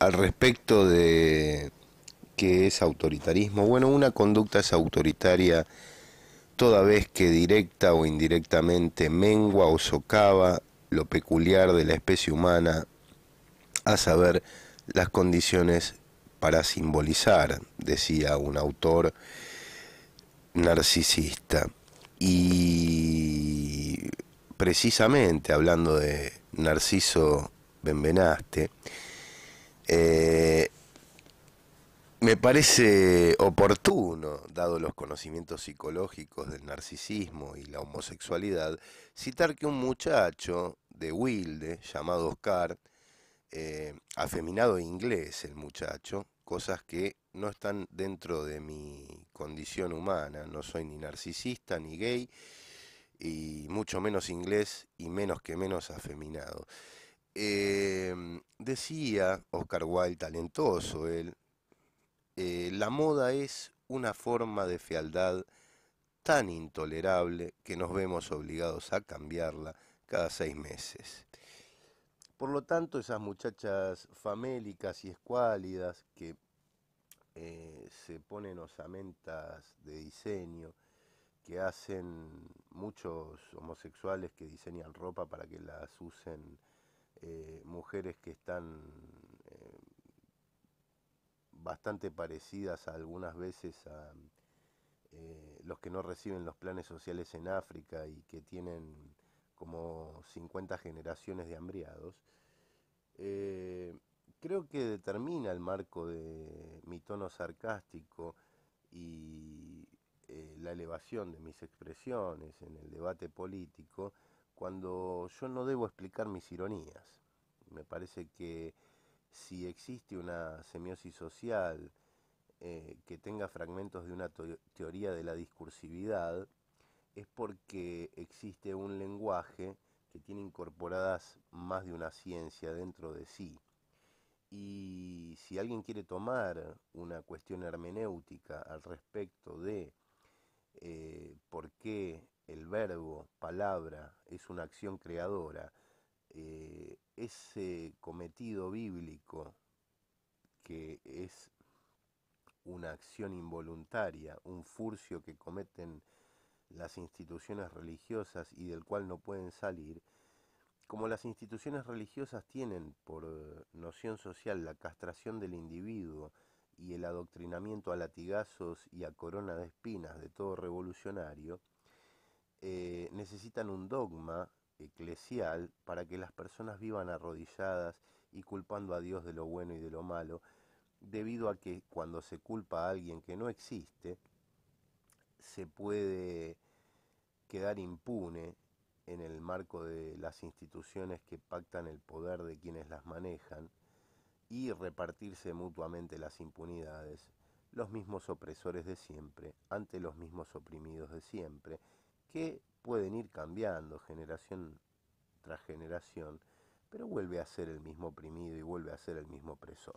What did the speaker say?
al respecto de qué es autoritarismo. Bueno, una conducta es autoritaria toda vez que directa o indirectamente mengua o socava lo peculiar de la especie humana, a saber, las condiciones para simbolizar, decía un autor narcisista. Y precisamente hablando de Narciso Benvenaste, eh, me parece oportuno, dado los conocimientos psicológicos del narcisismo y la homosexualidad, citar que un muchacho de Wilde, llamado Oscar, eh, afeminado inglés el muchacho, cosas que no están dentro de mi condición humana, no soy ni narcisista ni gay, y mucho menos inglés y menos que menos afeminado. Em, decía Oscar Wilde, talentoso él, eh, la moda es una forma de fealdad tan intolerable que nos vemos obligados a cambiarla cada seis meses. Por lo tanto, esas muchachas famélicas y escuálidas que eh, se ponen osamentas de diseño, que hacen muchos homosexuales que diseñan ropa para que las usen eh, mujeres que están eh, bastante parecidas algunas veces a eh, los que no reciben los planes sociales en África y que tienen como 50 generaciones de hambriados, creo que determina el marco de mi tono sarcástico y la elevación de mis expresiones en el debate político cuando yo no debo explicar mis ironías. Me parece que si existe una semiosis social eh, que tenga fragmentos de una teoría de la discursividad, es porque existe un lenguaje que tiene incorporadas más de una ciencia dentro de sí. Y si alguien quiere tomar una cuestión hermenéutica al respecto de eh, por qué el verbo, palabra, es una acción creadora. Eh, ese cometido bíblico que es una acción involuntaria, un furcio que cometen las instituciones religiosas y del cual no pueden salir, como las instituciones religiosas tienen por eh, noción social la castración del individuo y el adoctrinamiento a latigazos y a corona de espinas de todo revolucionario, eh, necesitan un dogma eclesial para que las personas vivan arrodilladas y culpando a Dios de lo bueno y de lo malo, debido a que cuando se culpa a alguien que no existe, se puede quedar impune en el marco de las instituciones que pactan el poder de quienes las manejan y repartirse mutuamente las impunidades, los mismos opresores de siempre ante los mismos oprimidos de siempre, que pueden ir cambiando generación tras generación, pero vuelve a ser el mismo oprimido y vuelve a ser el mismo opresor.